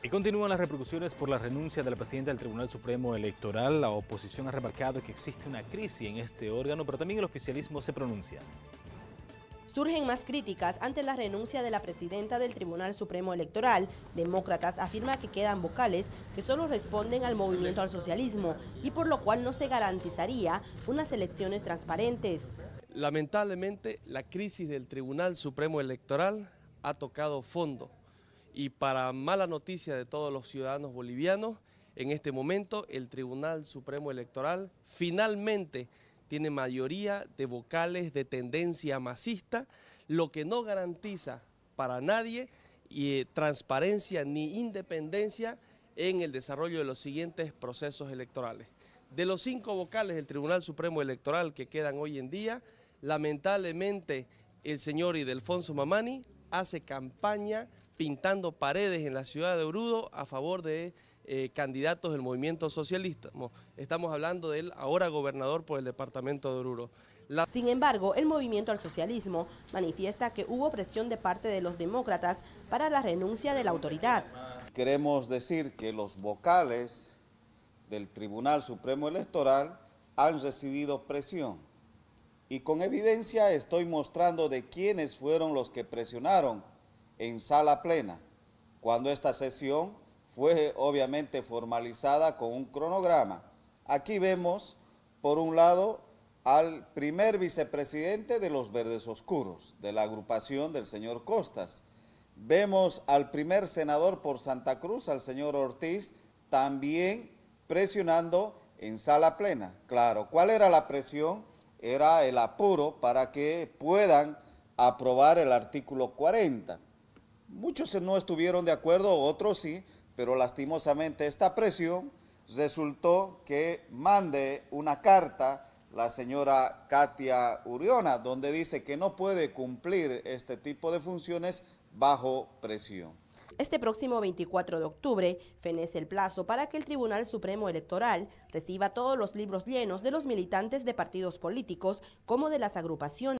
Y continúan las repercusiones por la renuncia de la presidenta del Tribunal Supremo Electoral. La oposición ha remarcado que existe una crisis en este órgano, pero también el oficialismo se pronuncia. Surgen más críticas ante la renuncia de la presidenta del Tribunal Supremo Electoral. Demócratas afirma que quedan vocales que solo responden al movimiento al socialismo y por lo cual no se garantizaría unas elecciones transparentes. Lamentablemente, la crisis del Tribunal Supremo Electoral ha tocado fondo y para mala noticia de todos los ciudadanos bolivianos, en este momento el Tribunal Supremo Electoral finalmente tiene mayoría de vocales de tendencia masista, lo que no garantiza para nadie eh, transparencia ni independencia en el desarrollo de los siguientes procesos electorales. De los cinco vocales del Tribunal Supremo Electoral que quedan hoy en día, lamentablemente el señor Idelfonso Mamani hace campaña pintando paredes en la ciudad de Oruro a favor de eh, candidatos del movimiento socialista. Estamos hablando del ahora gobernador por el departamento de Oruro. Sin embargo, el movimiento al socialismo manifiesta que hubo presión de parte de los demócratas para la renuncia de la autoridad. Queremos decir que los vocales del Tribunal Supremo Electoral han recibido presión y con evidencia estoy mostrando de quiénes fueron los que presionaron en sala plena, cuando esta sesión fue obviamente formalizada con un cronograma. Aquí vemos, por un lado, al primer vicepresidente de los Verdes Oscuros, de la agrupación del señor Costas. Vemos al primer senador por Santa Cruz, al señor Ortiz, también presionando en sala plena. Claro, ¿cuál era la presión? Era el apuro para que puedan aprobar el artículo 40. Muchos no estuvieron de acuerdo, otros sí, pero lastimosamente esta presión resultó que mande una carta la señora Katia Uriona, donde dice que no puede cumplir este tipo de funciones bajo presión. Este próximo 24 de octubre fenece el plazo para que el Tribunal Supremo Electoral reciba todos los libros llenos de los militantes de partidos políticos como de las agrupaciones.